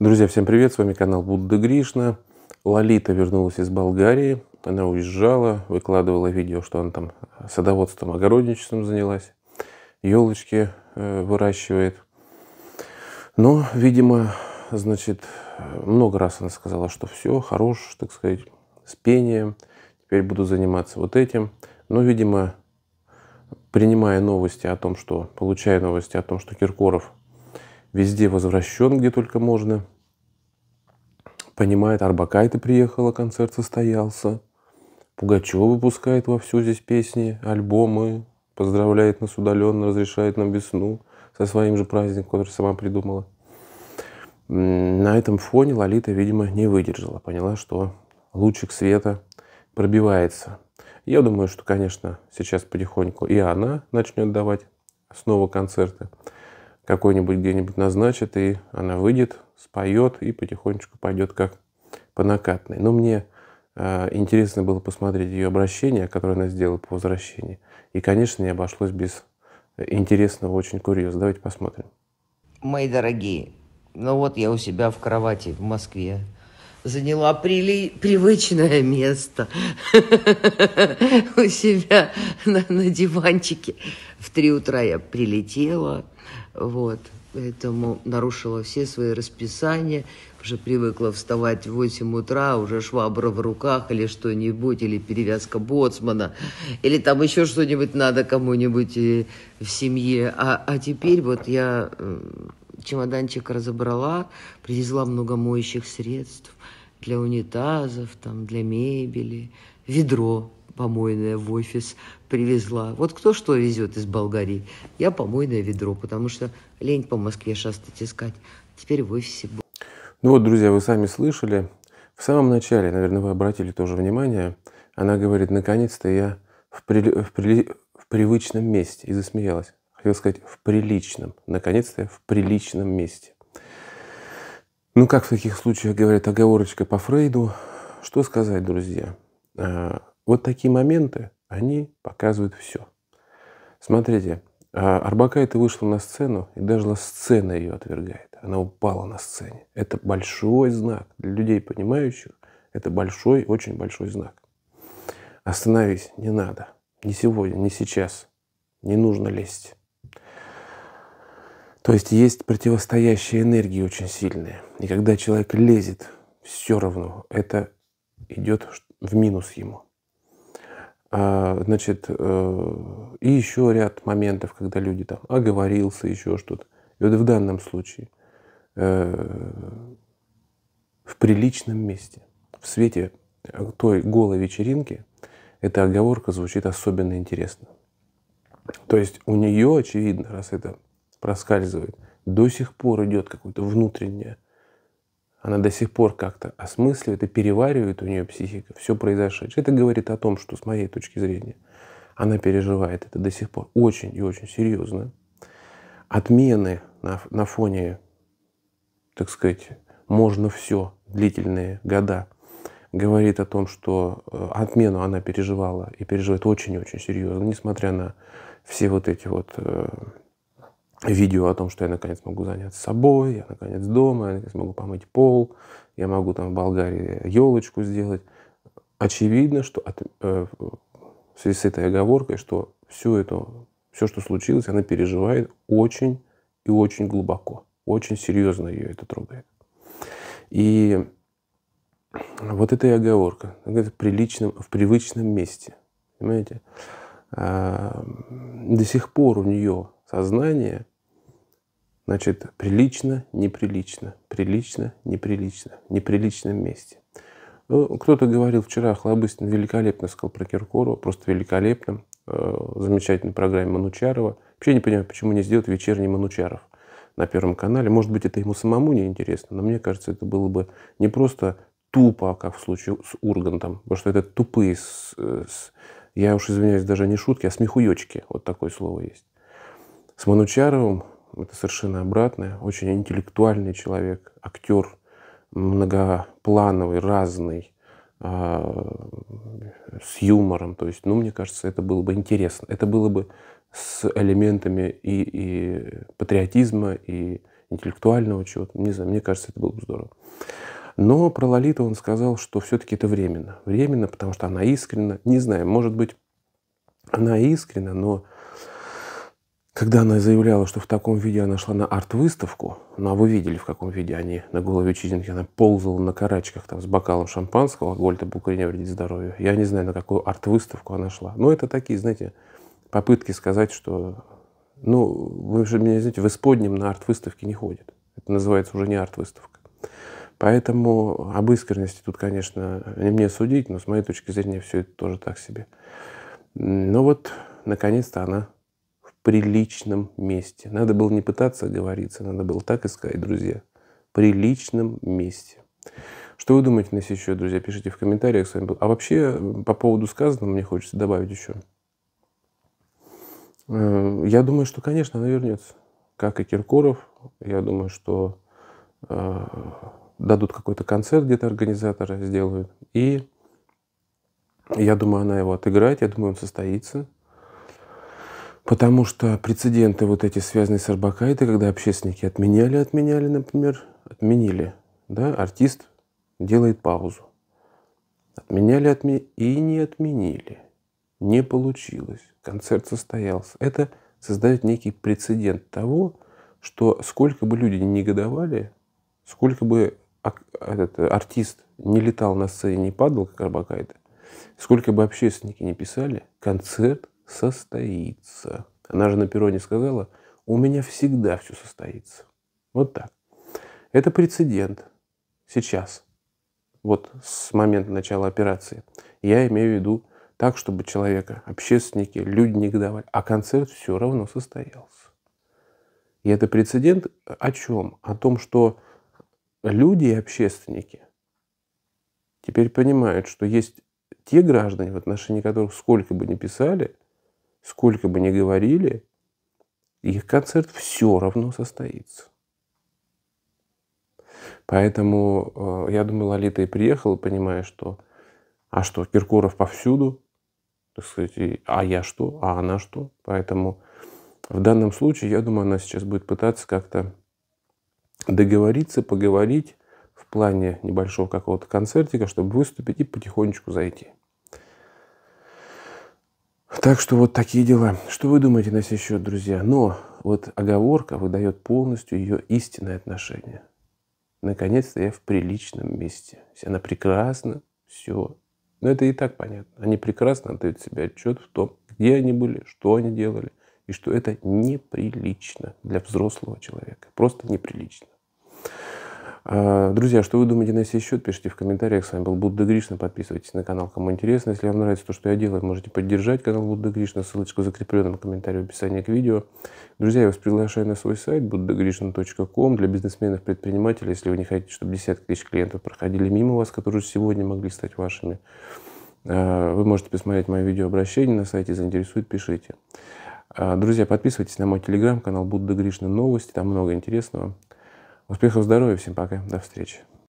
Друзья, всем привет, с вами канал Будда Гришна. Лолита вернулась из Болгарии, она уезжала, выкладывала видео, что она там садоводством, огородничеством занялась, елочки э, выращивает. Но, видимо, значит, много раз она сказала, что все, хорош, так сказать, с пением, теперь буду заниматься вот этим. Но, видимо, принимая новости о том, что, получая новости о том, что Киркоров – везде возвращен, где только можно. Понимает, Арбакайте приехала, концерт состоялся. Пугачева выпускает вовсю здесь песни, альбомы, поздравляет нас удаленно, разрешает нам весну со своим же праздником, который сама придумала. На этом фоне Лолита, видимо, не выдержала. Поняла, что лучик света пробивается. Я думаю, что, конечно, сейчас потихоньку и она начнет давать снова концерты какой-нибудь где-нибудь назначит, и она выйдет, споет и потихонечку пойдет как по накатной. Но мне э, интересно было посмотреть ее обращение, которое она сделала по возвращении. И, конечно, не обошлось без э, интересного очень курьеза. Давайте посмотрим. Мои дорогие, ну вот я у себя в кровати в Москве заняла прили... привычное место у себя на диванчике. В три утра я прилетела, вот. Поэтому нарушила все свои расписания, уже привыкла вставать в 8 утра, уже швабра в руках или что-нибудь, или перевязка боцмана, или там еще что-нибудь надо кому-нибудь э, в семье. А, а теперь вот я э, чемоданчик разобрала, привезла много моющих средств для унитазов, там, для мебели, ведро помойная в офис привезла. Вот кто что везет из Болгарии. Я помойное ведро, потому что лень по Москве шастать искать. Теперь в офисе Ну вот, друзья, вы сами слышали. В самом начале, наверное, вы обратили тоже внимание, она говорит, наконец-то я в, при... В, при... в привычном месте. И засмеялась. Хотел сказать, в приличном. Наконец-то я в приличном месте. Ну, как в таких случаях говорят, оговорочка по Фрейду. Что сказать, друзья? А, вот такие моменты, они показывают все. Смотрите, а, Арбакайте вышла на сцену, и даже сцена ее отвергает. Она упала на сцене. Это большой знак для людей, понимающих. Это большой, очень большой знак. Остановись, не надо. Не сегодня, не сейчас. Не нужно лезть. То есть есть противостоящие энергии очень сильные. И когда человек лезет, все равно это идет в минус ему. А, значит, э, и еще ряд моментов, когда люди там оговорился, еще что-то. И вот в данном случае э, в приличном месте, в свете той голой вечеринки, эта оговорка звучит особенно интересно. То есть у нее, очевидно, раз это проскальзывает, до сих пор идет какое-то внутреннее она до сих пор как-то осмысливает и переваривает у нее психика все произошедшее. Это говорит о том, что с моей точки зрения она переживает это до сих пор очень и очень серьезно. Отмены на, на фоне, так сказать, можно все длительные года говорит о том, что э, отмену она переживала и переживает очень-очень серьезно, несмотря на все вот эти вот э, видео о том, что я наконец могу заняться собой, я наконец дома, я наконец могу помыть пол, я могу там в Болгарии елочку сделать. Очевидно, что от, э, в связи с этой оговоркой, что все это, все, что случилось, она переживает очень и очень глубоко. Очень серьезно ее это трогает. И вот эта и оговорка. В, приличном, в привычном месте. Понимаете? Эм, до сих пор у нее сознание, значит, прилично, неприлично, прилично, неприлично, неприличном месте. Ну, кто-то говорил вчера, Хлобыстин великолепно сказал про Киркорова, просто великолепно, э, замечательной программе Манучарова. Вообще не понимаю, почему не сделать вечерний Манучаров на Первом канале. Может быть, это ему самому не интересно, но мне кажется, это было бы не просто тупо, как в случае с Ургантом, потому что это тупые, с, э, с, я уж извиняюсь, даже не шутки, а смехуечки, вот такое слово есть. С Манучаровым это совершенно обратное. Очень интеллектуальный человек, актер, многоплановый, разный, а, с юмором. То есть, ну, мне кажется, это было бы интересно. Это было бы с элементами и, и патриотизма, и интеллектуального чего-то. Не знаю, мне кажется, это было бы здорово. Но про Лолиту он сказал, что все-таки это временно. Временно, потому что она искренна. Не знаю, может быть, она искренна, но когда она заявляла, что в таком виде она шла на арт-выставку, ну а вы видели, в каком виде они на голове Чизинки, она ползала на карачках там с бокалом шампанского, алкоголь-то буквально вредит здоровью. Я не знаю, на какую арт-выставку она шла. Но это такие, знаете, попытки сказать, что, ну, вы же меня, знаете, в исподнем на арт-выставке не ходит. Это называется уже не арт-выставка. Поэтому об искренности тут, конечно, не мне судить, но с моей точки зрения все это тоже так себе. Но ну вот, наконец-то она приличном месте. Надо было не пытаться оговориться, надо было так искать, друзья. Приличном месте. Что вы думаете на еще, друзья? Пишите в комментариях. С вами был. А вообще, по поводу сказанного мне хочется добавить еще. Э, я думаю, что, конечно, она вернется. Как и Киркоров. Я думаю, что э, дадут какой-то концерт где-то организаторы сделают. И я думаю, она его отыграет. Я думаю, он состоится. Потому что прецеденты вот эти, связанные с Арбакайте, когда общественники отменяли, отменяли, например, отменили, да, артист делает паузу. Отменяли, отменяли и не отменили. Не получилось. Концерт состоялся. Это создает некий прецедент того, что сколько бы люди не негодовали, сколько бы этот артист не летал на сцене, не падал, как Арбакайте, сколько бы общественники не писали, концерт состоится. Она же на перроне сказала, у меня всегда все состоится. Вот так. Это прецедент. Сейчас. Вот с момента начала операции. Я имею в виду так, чтобы человека, общественники, люди негодовали. А концерт все равно состоялся. И это прецедент о чем? О том, что люди и общественники теперь понимают, что есть те граждане, в отношении которых сколько бы ни писали – сколько бы ни говорили, их концерт все равно состоится. Поэтому э, я думаю, Лолита и приехала, понимая, что а что, Киркоров повсюду, так сказать, а я что, а она что. Поэтому в данном случае, я думаю, она сейчас будет пытаться как-то договориться, поговорить в плане небольшого какого-то концертика, чтобы выступить и потихонечку зайти. Так что вот такие дела. Что вы думаете на сей счет, друзья? Но вот оговорка выдает полностью ее истинное отношение. Наконец-то я в приличном месте. Она прекрасно все. Но это и так понятно. Они прекрасно отдают себе отчет в том, где они были, что они делали, и что это неприлично для взрослого человека. Просто неприлично. А, друзья, что вы думаете на сей счет, пишите в комментариях. С вами был Будда Гришна. Подписывайтесь на канал, кому интересно. Если вам нравится то, что я делаю, можете поддержать канал Будда Гришна. Ссылочка в закрепленном комментарии в описании к видео. Друзья, я вас приглашаю на свой сайт buddhagrishna.com для бизнесменов, предпринимателей, если вы не хотите, чтобы десятки тысяч клиентов проходили мимо вас, которые сегодня могли стать вашими. А, вы можете посмотреть мое видеообращение на сайте, заинтересует, пишите. А, друзья, подписывайтесь на мой телеграм-канал Будда Гришна Новости, там много интересного. Успехов, здоровья, всем пока, до встречи.